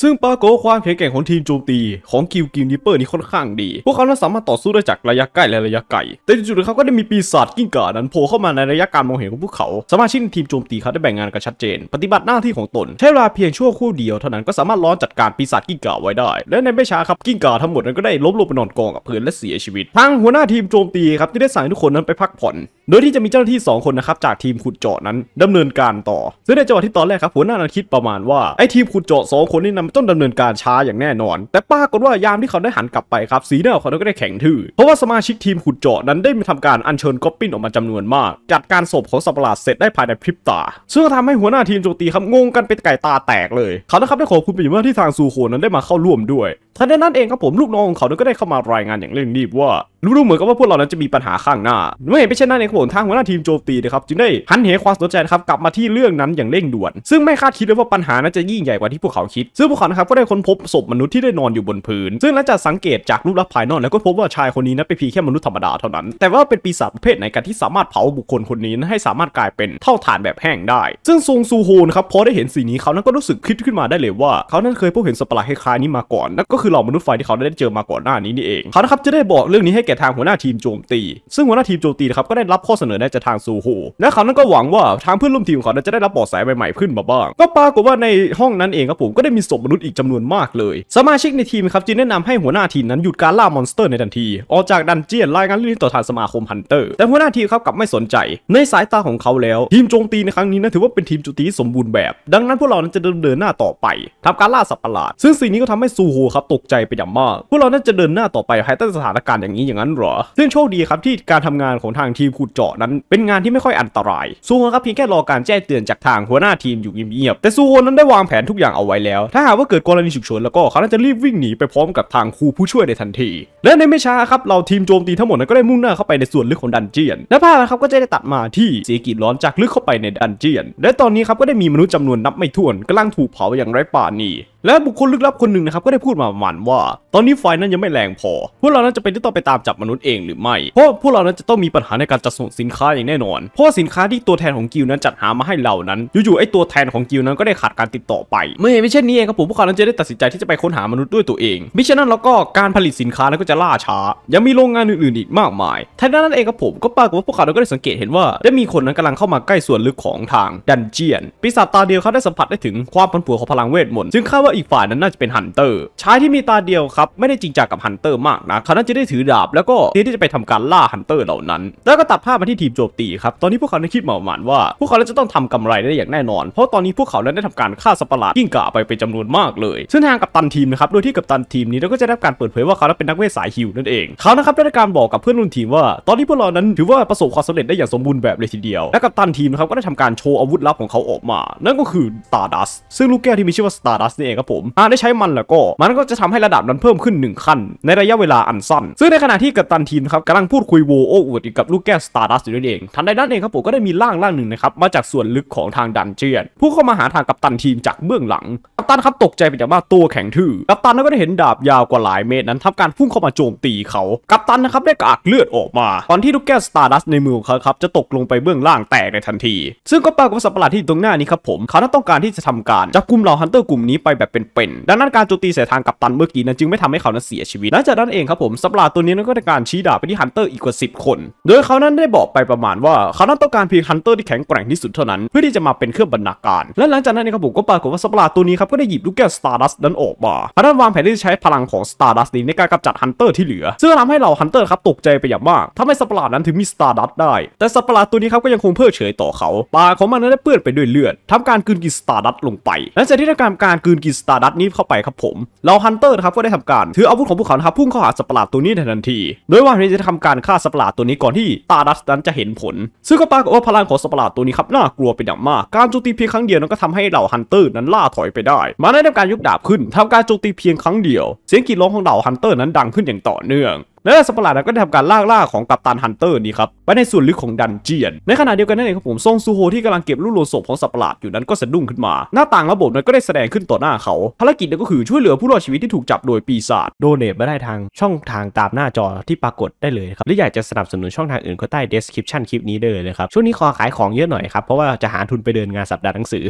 ซึ่งปาโกความแข็งแกร่งของทีมโจมตี ของคิวกิวนิเปอร์นี่ค่อนข้างดี พวกเขาสามารถต่อสู้ได้จากระยะใกล้ และระยะไกล แต่จู่ๆเขาก็ได้มีปีศาจกิ้งก่านั้นโผล่เข้ามาในระยะการมองเห็นของพวกเขาสมาชิกทีมโจมตีเขาได้แบ่งงานกันชัดเจน ปฏิบัติหน้าที่ของตนใช้เวลาเพียงชั่วครู่เดียวเท่านั้นก็สามารถล้อมจัดการปีศาจกิ้งก่าไว้ได้ และในไม่ช้าครับกิ้งก่าทั้งหมดนั้นก็ได้ล้มลงไปนอนกองกับพื้นและเสียชีวิตทางหัวหน้าทีมโจมตีครับที่ได้สั่งทุกคนนั้นไปพักผ่อนโดยที่จะมีเจ้าหน้าที่2คนนะครับจากทีมขุดเจาะนั้นดำเนินการต่อ ซึ่งในจังหวะที่ตอนแรกครับ หัวหน้าคิดประมาณว่า ไอ้ทีม ขุด เจาะ2 คนนี่นำต้องดำเนินการช้าอย่างแน่นอน แต่ปรากฏว่ายามที่เขาได้หันกลับไปครับสีหน้าของเขาก็ได้แข็งทื่อ เพราะว่าสมาชิกทีมขุดเจาะนั้นได้มาทำการอัญเชิญก๊อปปิ้นออกมาจำนวนมากจัดการศพของสัปหลาดเสร็จได้ภายในพริบตาซึ่งทำให้หัวหน้าทีมโจตีครับงงกันเป็นไก่ตาแตกเลย เขานะครับได้ขอคุณไป็เมื่อที่ทางซูโคนั้นได้มาเข้าร่วมด้วยทันใดนั้นเองครับผมลูกน้องของเขาก็ได้เข้ามารายงานอย่างเร่งรีบว่ารู้เหมือนกับว่าพวกเรานั้นจะมีปัญหาข้างหน้าเมื่อเห็นไมเช่นนั้นเองบผมทางหัวหน้าทีมโจมตีนะครับ จึงได้หันเหความสนใจนะครับ กลับมาที่เรื่องนั้นอย่างเร่งด่วน ซึ่งไม่คาดคิดเลยว่าปัญหานั้นจะยิ่งใหญ่กว่าที่พวกเขาคิด ซึ่งพวกเขาครับ ก็ได้ค้นพบศพมนุษย์ที่ได้นอนอยู่บนพื้น ซึ่งหลังจากสังเกตจากรูปลักษณ์ภายนอกแล้วก็พบว่าชายคนนี้นั้นเป็นเพียงแค่มนุษย์ธรรมดาเท่านั้น แต่ว่าเป็นปีศาจประเภทไหนกันที่สามารถเผาบุคคลคนนี้ให้สามารถกลายเป็นเท่าฐานแบบแห้งได้ ซึ่งซงซูโฮนครับพอได้เห็นสีนี้เขานั้นก็รู้สึกคิดขึ้นมาได้เลยว่าเขานั้นเคยพบเห็นสปาร์ปคล้ายๆนี้มาก่อนนั่นก็คือเหล่ามนุษย์ไฟที่เขาได้เจอมาก่อนหน้านี้นี่เองเขาครับจะได้บอกเรื่องนี้ให้แกก่ทางหัวหน้าทีมโจมตี ซึ่งหัวหน้าทีมโจมตีนะครับก็ได้รับข้อเสนอแนะจากทางซูโฮและเขานั้นก็หวังว่าทางเพื่อนร่วมทีมของเขาจะได้รับเบาะแสใหม่ๆขึ้นมาบ้าง ก็ปรากฏว่าในห้องนั้นเองครับผมก็ได้มีศพมนุษย์อีกจำนวนมากเลยสมาชิกในทีมครับจึงแนะนำให้หัวหน้าทีมนั้นหยุดการล่ามอนสเตอร์ในทันที ออกจากดันเจียนรายงานเรื่องนี้ต่อทางสมาคมฮันเตอร์ แต่หัวหน้าทีมครับกลับไม่สนใจ ในสายตาของเขาแล้วทีมโจมตีในครั้งนี้นะถือว่าเป็นทีมโจมตีสมบูรณ์แบบดังนั้นพวกเรานั้นจะเดินหน้าต่อไป ทำการล่าสัตว์ประหลาด ซึ่งสิ่งนี้ก็ทำให้ซูโฮครับตกใจไปอย่างมาก พวกเรานั้นจะเดินหน้าต่อไปภายใต้สถานการณ์อย่างนี้อย่างนั้นนั้นหรอซึ่งโชคดีครับที่การทำงานของทางทีมขุดเจาะนั้น เป็นงานที่ไม่ค่อยอันตราย ซูโฮครับเพียงแค่รอการแจ้งเตือนจากทางหัวหน้าทีมอยู่เงียบๆแต่ซูโฮนั้นได้วางแผนทุกอย่างเอาไว้แล้ว ถ้าหากว่าเกิดกรณีฉุกเฉินแล้วก็เขาจะรีบวิ่งหนีไปพร้อมกับทางครูผู้ช่วยในทันที และในไม่ช้าครับเราทีมโจมตีทั้งหมดนั้นก็ได้มุ่งหน้าเข้าไปในส่วนลึกของดันเจียนและภาพครับก็จะได้ตัดมาที่เสียกิจร้อนจากลึกเข้าไปในดันเจียน และตอนนี้ครับก็ได้มีมนุษย์จำนวนนับไม่ถ้วนกำลังถูกเผาอย่างไร้ป่านีและบุคคลลึกลับคนหนึ่งนะครับก็ได้พูดมาประมาณว่า ตอนนี้ไฟนั้นยังไม่แรงพอพวกเรานั้นจะเป็นที่ต้องไปตามจับมนุษย์เองหรือไม่เพราะพวกเรานั้นจะต้องมีปัญหาในการจัดส่งสินค้าอย่างแน่นอนเพราะสินค้าที่ตัวแทนของกิลนั้นจัดหามาให้เรานั้น อยู่ๆไอ้ตัวแทนของกิลนั้นก็ได้ขาดการติดต่อไป เมื่อเห็นไม่เช่นนี้เองครับผมพวกเขานั้นจะได้ตัดสินใจที่จะไปค้นหามนุษย์ด้วยตัวเองมิฉะนั้นแล้วก็การผลิตสินค้านั้นก็จะล่าช้า ยังมีโรงงานอื่นๆอีกมากมายทันนั้นเองครับผมก็ปรากฏว่าพวกเขาก็ได้สังเกตเห็นว่า ได้มีคนนั้นกำลังเข้ามาใกล้ส่วนลึกของทางดันเจียนปีศาจตาเดียวเขาได้สัมผัสได้ถึงความผันผวนของพลังเวทมนต์จึงคาดว่าอีกฝ่ายนั้นน่าจะเป็นฮันเตอร์ชายที่มีตาเดียวครับไม่ได้จริงจังกับฮันเตอร์มากนะเขาน่าจะได้ถือดาบ แล้วก็เตรียมที่จะไปทำการล่าฮันเตอร์เหล่านั้น แล้วก็ตัดภาพมาที่ทีมโจมตีครับตอนนี้พวกเขาได้คิดเหมาหมานว่าพวกเขาจะต้องทำกำไรได้อย่างแน่นอน เพราะตอนนี้พวกเขาได้ทำการฆ่าสัปหลาดกิ้งก่าไปเป็นจำนวนมากเลย ซึ่งทางกัปตันทีมนะครับโดยที่กัปตันทีมนี้เราก็จะได้การเปิดเผยว่าเขาเป็นนักเวทสายฮิวนั่นเองเขานะครับได้การบอกกับเพื่อนรุ่นทีมว่าตอนนี้พวกเรานั้นถือว่าประสบความสำเร็จได้อย่างสมบูรณ์แบบเลยทีเดียวและกัปตันทีมนะครับก็ได้ทำการโชว์อาวุธลับของเขาออกมา นั่นก็คือ s t a r d ซึ่งลูกแก้วที่มีชื่อว่า s t a r d นี่เองก็ับผมหากได้ใช้มันแล้วก็ มันก็จะทำให้ระดับนั้นเพิ่มขึ้น1ขั้นในระยะเวลาอันสั้น ซึ่งในขณะที่กัปตันทีมครับกำลังพูดคุยโวโอวอวดกับลูกแก้วสตาร์ดัสอยู่นั่นเอง ทันใดนั้นเองครับผมก็ได้มีร่างร่างหนึ่งนะครับมาจากส่วนลึกของทางดันเจียน ผู้เข้ามาหาทางกัปตันทีมจากเบื้องหลัง กัปตันครับตกใจเป็นอย่างมากตัวแข็งทื่อกัปตันก็ได้เห็นดาบยาวกว่าหลายเมตรนั้นทำการพุ่งเข้ามาโจมตีเขา กัปตันนะครับได้กากเลือดออกมา ตอนที่ลูกแก้วสตาร์ดัสในมือของเขาครับจะตกลงไปเบื้องล่างแตกในทันที ซึ่งก็ปรากฏว่าสัปปะหลาดที่ตรงหน้านี้ครับผมเขาต้องการที่จะทำการจับกลุ่มเหล่าฮันเตอร์กลุ่มนี้ไปแบเป็นๆดังนั้นการโจมตีเสียทางกับตันเมื่อกี้นั้นจึงไม่ทำให้เขานั้นเสียชีวิตและจากนั้นเองครับผมสับรลาตัวนี้นั้นก็ได้การชี้ดาบไปที่ฮันเตอร์อีกกว่าสิบคนโดยเขานั้นได้บอกไปประมาณว่าเขานั้นต้องการเพียงฮันเตอร์ที่แข็งแกร่งที่สุดเท่านั้น เพื่อที่จะมาเป็นเครื่องบรรณาการและหลังจากนั้นนงครับผมก็ปรากฏว่าสับรลาตัวนี้ครับก็ได้หยิบลูกแก้วสตาร์ดัสนั้นออกมาเขานั้นวางแผนที่จะใช้พลังของสตาร์ดัสนี้ในการกำจัดฮันเตอร์ที่เหลือซึ่งทำให้เหล่าฮันเตอร์ครับตกใจไปอย่างมากทำให้สปานั้นถึงมีสตาร์ดัสได้แต่สัตัวนี้ครับก็ยังคงเพื่อเฉยต่อเขา ปากของมันนั้นได้เปื้อนไปด้วยเลือด ทำการกืนกินสตาร์ดัสลงไปหลังจากที่ทำการกืนกินสตาร์ดัตนี้เข้าไปครับผมเราฮันเตอร์นะครับก็ได้ทำการถืออาวุธของพวกเขาครับพุ่งเข้าหาสัตว์ประหลาดตัวนี้ในทันที โดยว่าเี้จะทำการฆ่าสัตว์ประหลาดตัวนี้ก่อนที่ตาดัตนั้นจะเห็นผล ซึ่งก็ปรากฏว่าพลังของสัตว์ประหลาดตัวนี้ครับ น่ากลัวเป็นอย่างมาก การโจมตีเพียงครั้งเดียวนั้นก็ทำให้เหล่าฮันเตอร์นั้นล่าถอยไปได้ มาได้ทำการยกดาบขึ้น ทำการโจมตีเพียงครั้งเดียว เสียงกรีดร้องของเหล่าฮันเตอร์นั้นดังขึ้นอย่างต่อเนื่องและสัวสปร์หลาดก็ได้ทำการลากล่าของกัปตันฮันเตอร์นี้ครับไปในส่วนลึกของดันเจียน ในขณะเดียวกันนั่นเองครับผมซงซูโฮที่กำลังเก็บลูกโลศพของสัาร์ปหลาดอยู่นั้นก็สะดุ้งขึ้นมา หน้าต่างระบบนั้นก็ได้แสดงขึ้นต่อหน้าเขา ภารกิจนั้นก็คือช่วยเหลือผู้รอดชีวิตที่ถูกจับโดยปีศาจโดเนทมาได้ทางช่องทางตามหน้าจอที่ปรากฏได้เลยครับหรืออยากจะสนับสนุนช่องทางอื่นก็ใต้เดสคริปชั่นคลิปนี้ได้เลยนะครับช่วงนี้ขอขายของเยอะหน่อยครับเพราะว่าจะหาทุนไปเดินงานสัปดาห์หนังสือ